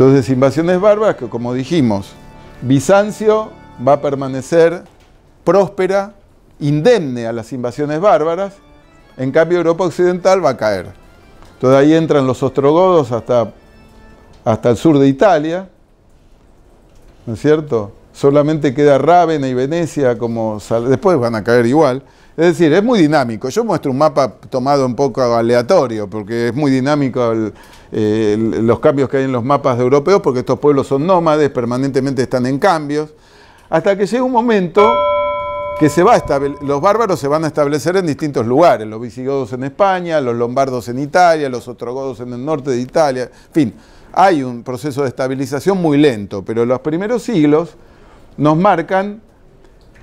Entonces, invasiones bárbaras como dijimos, Bizancio va a permanecer próspera, indemne a las invasiones bárbaras, en cambio Europa Occidental va a caer. Entonces ahí entran los ostrogodos hasta, hasta el sur de Italia, ¿no es cierto? solamente queda Rávena y Venecia como después van a caer igual. Es decir, es muy dinámico. Yo muestro un mapa tomado un poco aleatorio, porque es muy dinámico eh, los cambios que hay en los mapas de europeos, porque estos pueblos son nómades, permanentemente están en cambios, hasta que llega un momento que se va a los bárbaros se van a establecer en distintos lugares, los visigodos en España, los lombardos en Italia, los otrogodos en el norte de Italia, en fin, hay un proceso de estabilización muy lento, pero en los primeros siglos nos marcan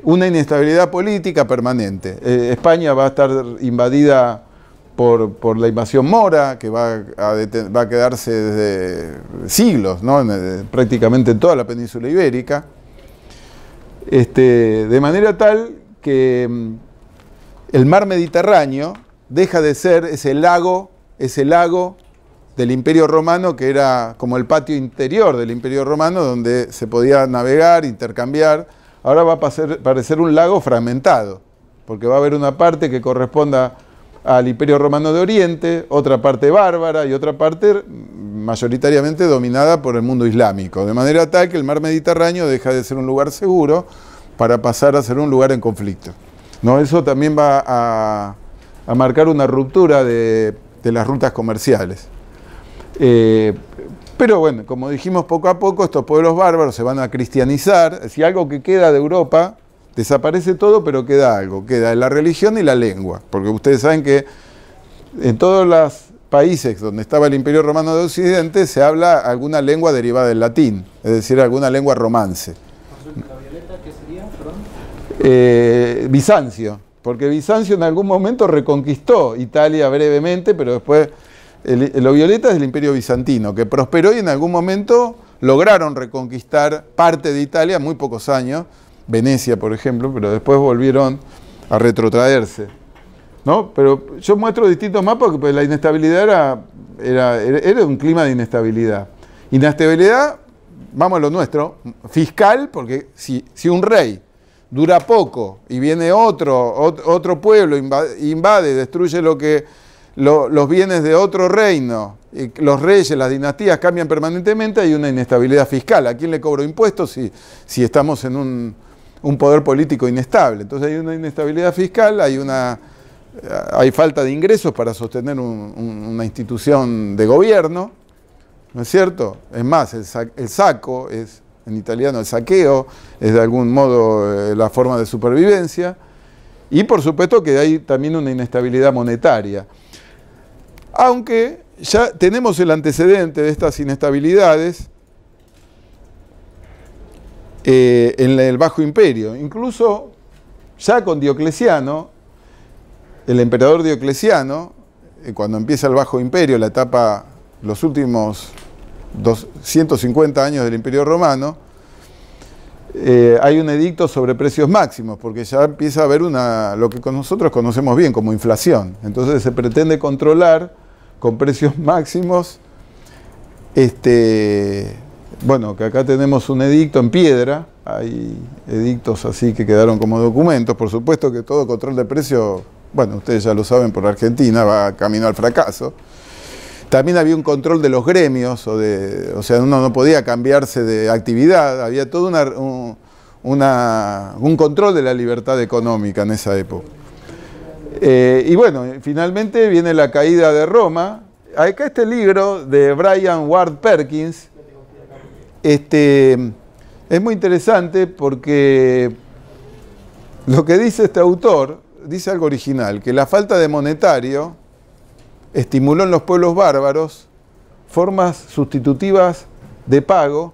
una inestabilidad política permanente. Eh, España va a estar invadida por, la invasión mora, que va a, quedarse desde siglos, ¿no? Eh, prácticamente en toda la península ibérica. Este, de manera tal que mm, el mar Mediterráneo deja de ser ese lago, ese lago del Imperio Romano, que era como el patio interior del Imperio Romano, donde se podía navegar, intercambiar. Ahora va a parecer un lago fragmentado, porque va a haber una parte que corresponda al Imperio Romano de Oriente, otra parte bárbara y otra parte mayoritariamente dominada por el mundo islámico, de manera tal que el mar Mediterráneo deja de ser un lugar seguro para pasar a ser un lugar en conflicto. ¿No? Eso también va a, marcar una ruptura de, de las rutas comerciales. Eh, pero bueno, como dijimos poco a poco, estos pueblos bárbaros se van a cristianizar. Si algo que queda de Europa, desaparece todo, pero queda algo. Queda la religión y la lengua. Porque ustedes saben que en todos los países donde estaba el Imperio Romano de Occidente se habla alguna lengua derivada del latín, es decir, alguna lengua romance. ¿La violeta sería? Bizancio, porque Bizancio en algún momento reconquistó Italia brevemente, pero después lo violeta es el imperio bizantino, que prosperó y en algún momento lograron reconquistar parte de Italia, muy pocos años, Venecia por ejemplo, pero después volvieron a retrotraerse. ¿No? Pero yo muestro distintos mapas porque la inestabilidad era, era, era un clima de inestabilidad. Inestabilidad, vamos a lo nuestro, fiscal, porque si, si un rey dura poco y viene otro, otro pueblo, invade destruye lo que los bienes de otro reino, los reyes, las dinastías cambian permanentemente, hay una inestabilidad fiscal. ¿A quién le cobro impuestos si, estamos en un, poder político inestable? Entonces hay una inestabilidad fiscal, hay una eh, hay falta de ingresos para sostener una institución de gobierno, ¿no es cierto? Es más, el, saco es, en italiano, el saqueo, es de algún modo eh, la forma de supervivencia, y por supuesto que hay también una inestabilidad monetaria aunque ya tenemos el antecedente de estas inestabilidades eh, en el Bajo Imperio. Incluso ya con Diocleciano, el emperador Diocleciano, eh, cuando empieza el Bajo Imperio, la etapa, los últimos 250 años del Imperio Romano, eh, hay un edicto sobre precios máximos, porque ya empieza a haber una, lo que nosotros conocemos bien como inflación. Entonces se pretende controlar con precios máximos. Este, bueno, que acá tenemos un edicto en piedra, hay edictos así que quedaron como documentos, por supuesto que todo control de precios, bueno, ustedes ya lo saben por Argentina, va camino al fracaso. También había un control de los gremios, o, de, o sea, uno no podía cambiarse de actividad, había todo una, un control de la libertad económica en esa época. Eh, y bueno, finalmente viene la caída de Roma. Acá este libro de Brian Ward Perkins este, es muy interesante porque lo que dice este autor, dice algo original, que la falta de monetario estimuló en los pueblos bárbaros formas sustitutivas de pago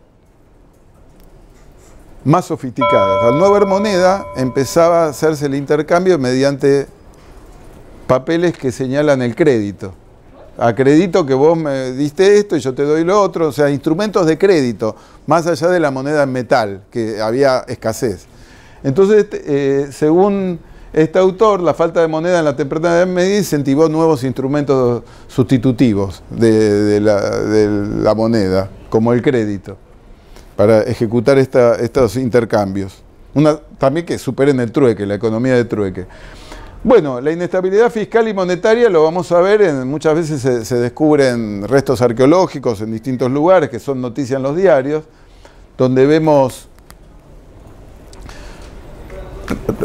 más sofisticadas. Al no haber moneda, empezaba a hacerse el intercambio mediante papeles que señalan el crédito. Acredito que vos me diste esto y yo te doy lo otro, o sea, instrumentos de crédito, más allá de la moneda en metal, que había escasez. Entonces, este, eh, según este autor, la falta de moneda en la temprana Edad Media incentivó nuevos instrumentos sustitutivos de, la, moneda, como el crédito, para ejecutar estos intercambios. Una, también que superen el trueque, la economía de trueque. Bueno, la inestabilidad fiscal y monetaria lo vamos a ver, en, muchas veces se, descubren restos arqueológicos en distintos lugares que son noticias en los diarios, donde vemos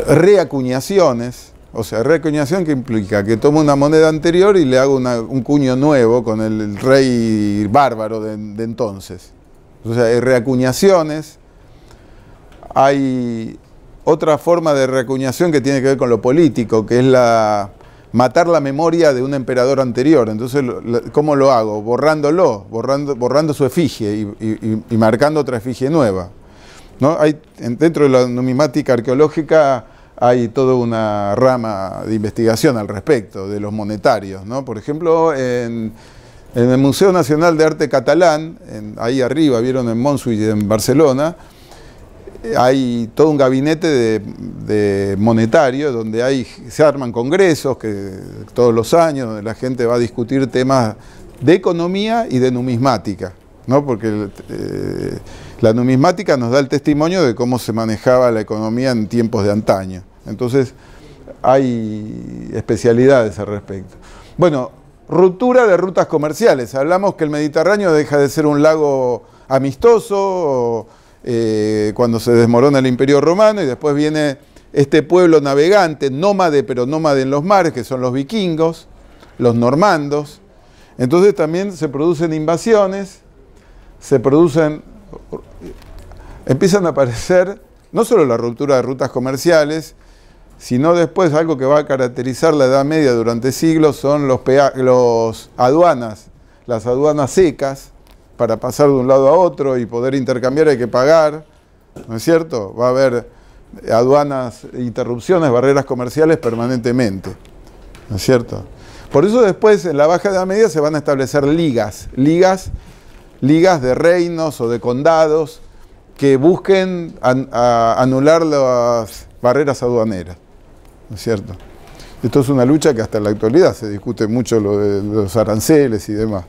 reacuñaciones, o sea, reacuñación que implica que tomo una moneda anterior y le hago un cuño nuevo con el, rey bárbaro de, de entonces. O sea, hay reacuñaciones, hay otra forma de recuñación que tiene que ver con lo político, que es la matar la memoria de un emperador anterior. Entonces, ¿cómo lo hago? Borrándolo, borrando, su efigie y, marcando otra efigie nueva. ¿No? Hay, dentro de la numismática arqueológica hay toda una rama de investigación al respecto, de los monetarios. Por ejemplo, en, el Museo Nacional de Arte Catalán, ahí arriba, vieron en y en Barcelona, hay todo un gabinete de, monetario donde hay, se arman congresos que, todos los años, donde la gente va a discutir temas de economía y de numismática, ¿no? porque eh, la numismática nos da el testimonio de cómo se manejaba la economía en tiempos de antaño. Entonces, hay especialidades al respecto. Bueno, ruptura de rutas comerciales. Hablamos que el Mediterráneo deja de ser un lago amistoso. Eh, cuando se desmorona el imperio romano y después viene este pueblo navegante, nómade, pero nómade en los mares, que son los vikingos, los normandos. Entonces también se producen invasiones, se producen, empiezan a aparecer no solo la ruptura de rutas comerciales, sino después algo que va a caracterizar la Edad Media durante siglos son los, los aduanas, las aduanas secas, para pasar de un lado a otro y poder intercambiar hay que pagar, ¿no es cierto? Va a haber aduanas, interrupciones, barreras comerciales permanentemente, ¿no es cierto? Por eso después en la baja de la media se van a establecer ligas, ligas, ligas de reinos o de condados que busquen anular las barreras aduaneras, ¿no es cierto? Esto es una lucha que hasta en la actualidad se discute mucho lo de los aranceles y demás.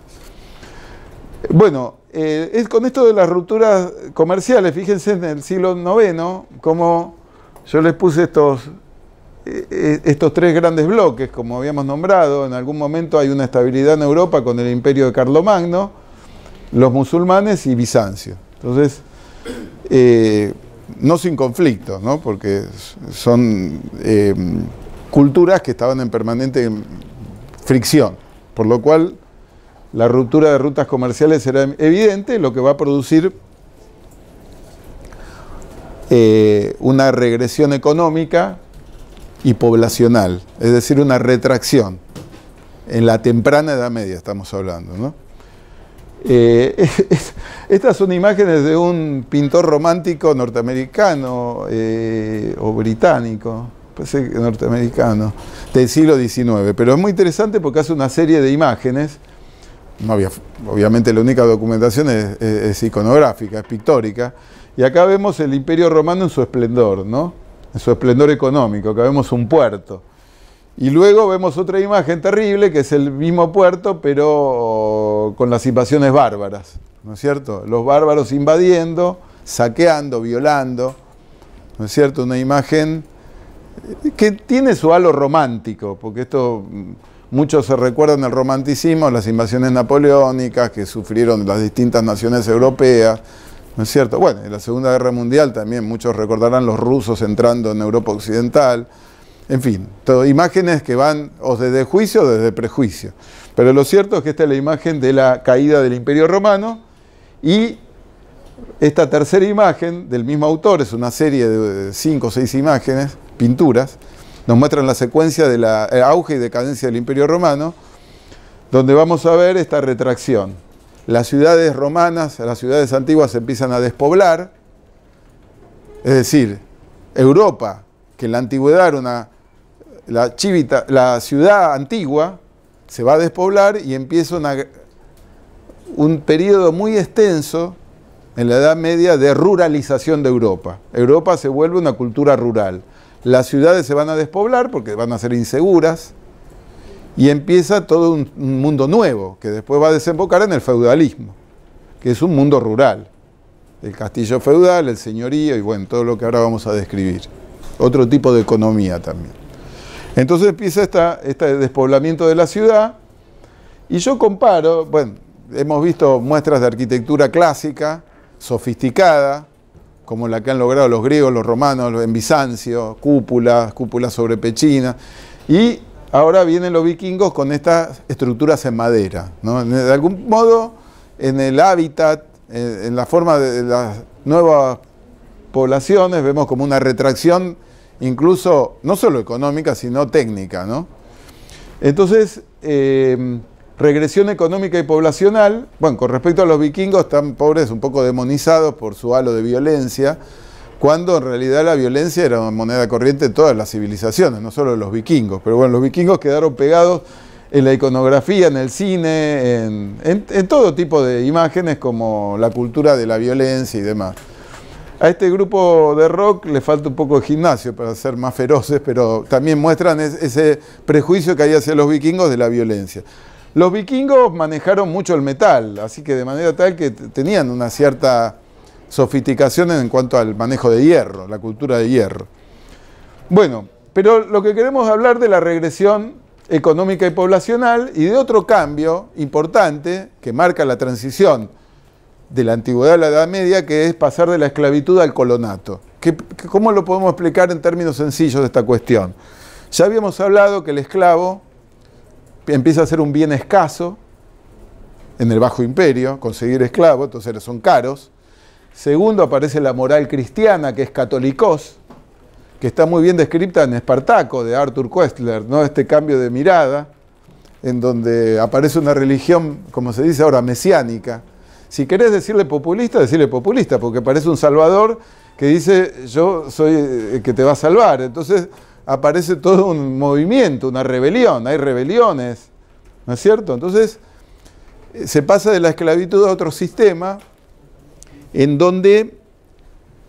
Bueno, eh, es con esto de las rupturas comerciales, fíjense en el siglo IX, como yo les puse estos, eh, eh, estos tres grandes bloques, como habíamos nombrado, en algún momento hay una estabilidad en Europa con el imperio de Carlomagno, los musulmanes y Bizancio. Entonces, no sin conflicto, ¿no? porque son culturas que estaban en permanente fricción, por lo cual la ruptura de rutas comerciales será evidente, lo que va a producir eh, una regresión económica y poblacional, es decir, una retracción. En la temprana Edad Media estamos hablando. ¿no? Eh, estas son imágenes de un pintor romántico norteamericano eh, o británico, parece norteamericano, del siglo XIX, pero es muy interesante porque hace una serie de imágenes obviamente la única documentación es, iconográfica, es pictórica, y acá vemos el imperio romano en su esplendor, ¿no? En su esplendor económico, acá vemos un puerto. Y luego vemos otra imagen terrible, que es el mismo puerto, pero con las invasiones bárbaras, ¿no es cierto? Los bárbaros invadiendo, saqueando, violando, ¿no es cierto? Una imagen que tiene su halo romántico, porque esto Muchos se recuerdan el romanticismo, las invasiones napoleónicas que sufrieron las distintas naciones europeas, ¿no es cierto? Bueno, en la Segunda Guerra Mundial también muchos recordarán los rusos entrando en Europa Occidental, en fin, todo, imágenes que van o desde juicio o desde prejuicio. Pero lo cierto es que esta es la imagen de la caída del Imperio Romano y esta tercera imagen del mismo autor, es una serie de cinco o seis imágenes, pinturas, nos muestran la secuencia del eh, auge y decadencia del Imperio Romano, donde vamos a ver esta retracción. Las ciudades romanas, las ciudades antiguas se empiezan a despoblar, es decir, Europa, que en la antigüedad era una, la, ciudad antigua, se va a despoblar y empieza un periodo muy extenso en la Edad Media de ruralización de Europa. Europa se vuelve una cultura rural las ciudades se van a despoblar porque van a ser inseguras y empieza todo un mundo nuevo que después va a desembocar en el feudalismo, que es un mundo rural. El castillo feudal, el señorío y bueno, todo lo que ahora vamos a describir. Otro tipo de economía también. Entonces empieza esta, este despoblamiento de la ciudad y yo comparo, bueno, hemos visto muestras de arquitectura clásica, sofisticada, como la que han logrado los griegos, los romanos, en Bizancio, cúpulas, cúpulas sobre pechina. Y ahora vienen los vikingos con estas estructuras en madera. De algún modo, en el hábitat, en la forma de las nuevas poblaciones, vemos como una retracción incluso no solo económica, sino técnica. ¿no? Entonces, eh, Regresión económica y poblacional. Bueno, con respecto a los vikingos, están pobres, un poco demonizados por su halo de violencia, cuando en realidad la violencia era una moneda corriente en todas las civilizaciones, no solo los vikingos. Pero bueno, los vikingos quedaron pegados en la iconografía, en el cine, en, en todo tipo de imágenes como la cultura de la violencia y demás. A este grupo de rock le falta un poco de gimnasio para ser más feroces, pero también muestran ese prejuicio que hay hacia los vikingos de la violencia. Los vikingos manejaron mucho el metal, así que de manera tal que tenían una cierta sofisticación en cuanto al manejo de hierro, la cultura de hierro. Bueno, pero lo que queremos hablar de la regresión económica y poblacional y de otro cambio importante que marca la transición de la antigüedad a la Edad Media, que es pasar de la esclavitud al colonato. ¿Cómo lo podemos explicar en términos sencillos de esta cuestión? Ya habíamos hablado que el esclavo empieza a ser un bien escaso en el Bajo Imperio, conseguir esclavos, entonces son caros. Segundo, aparece la moral cristiana, que es catolicos, que está muy bien descrita en Espartaco, de Arthur Koestler, ¿no? este cambio de mirada, en donde aparece una religión, como se dice ahora, mesiánica. Si querés decirle populista, decirle populista, porque parece un salvador que dice, yo soy el que te va a salvar. Entonces, aparece todo un movimiento, una rebelión, hay rebeliones, ¿no es cierto? Entonces, eh, se pasa de la esclavitud a otro sistema en donde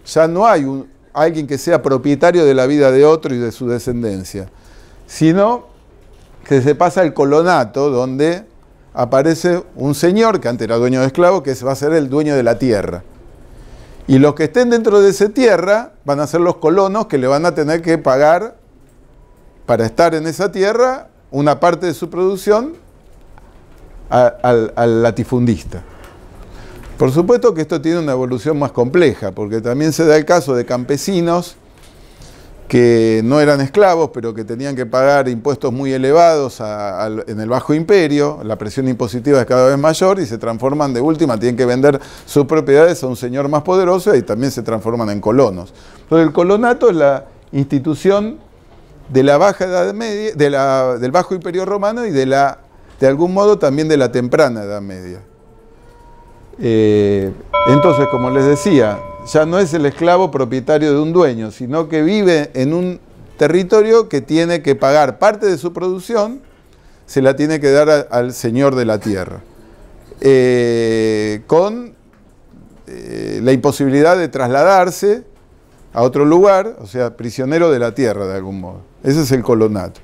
ya no hay alguien que sea propietario de la vida de otro y de su descendencia, sino que se pasa al colonato donde aparece un señor que antes era dueño de esclavos que va a ser el dueño de la tierra. Y los que estén dentro de esa tierra van a ser los colonos que le van a tener que pagar para estar en esa tierra una parte de su producción al, latifundista. Por supuesto que esto tiene una evolución más compleja, porque también se da el caso de campesinos que no eran esclavos, pero que tenían que pagar impuestos muy elevados en el bajo imperio, la presión impositiva es cada vez mayor y se transforman de última, tienen que vender sus propiedades a un señor más poderoso y también se transforman en colonos. Pero el colonato es la institución de la baja edad media, del bajo imperio romano y de la, de algún modo también de la temprana edad media. Eh, entonces, como les decía, ya no es el esclavo propietario de un dueño, sino que vive en un territorio que tiene que pagar parte de su producción, se la tiene que dar al señor de la tierra, eh, con eh, la imposibilidad de trasladarse a otro lugar, o sea, prisionero de la tierra de algún modo. Ese es el colonato.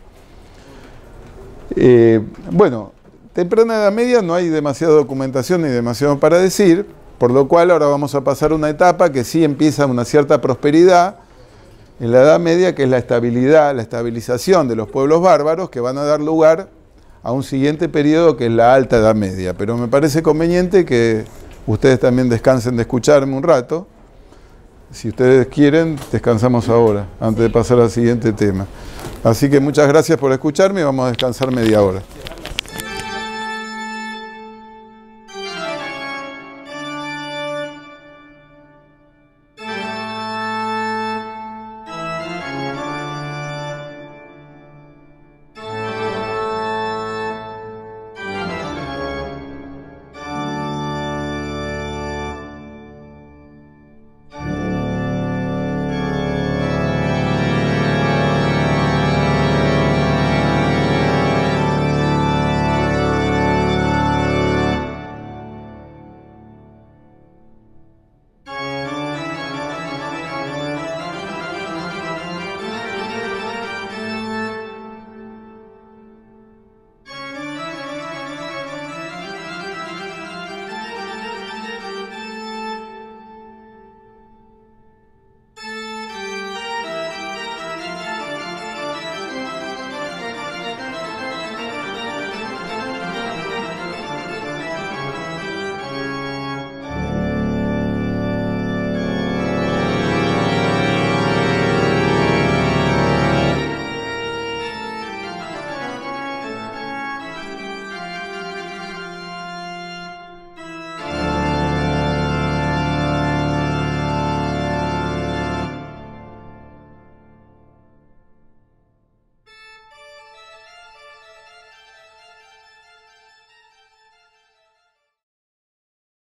Eh, bueno, temprana Edad Media no hay demasiada documentación ni demasiado para decir, por lo cual ahora vamos a pasar una etapa que sí empieza una cierta prosperidad en la Edad Media, que es la estabilidad, la estabilización de los pueblos bárbaros que van a dar lugar a un siguiente periodo que es la Alta Edad Media. Pero me parece conveniente que ustedes también descansen de escucharme un rato si ustedes quieren, descansamos ahora, antes de pasar al siguiente tema. Así que muchas gracias por escucharme y vamos a descansar media hora.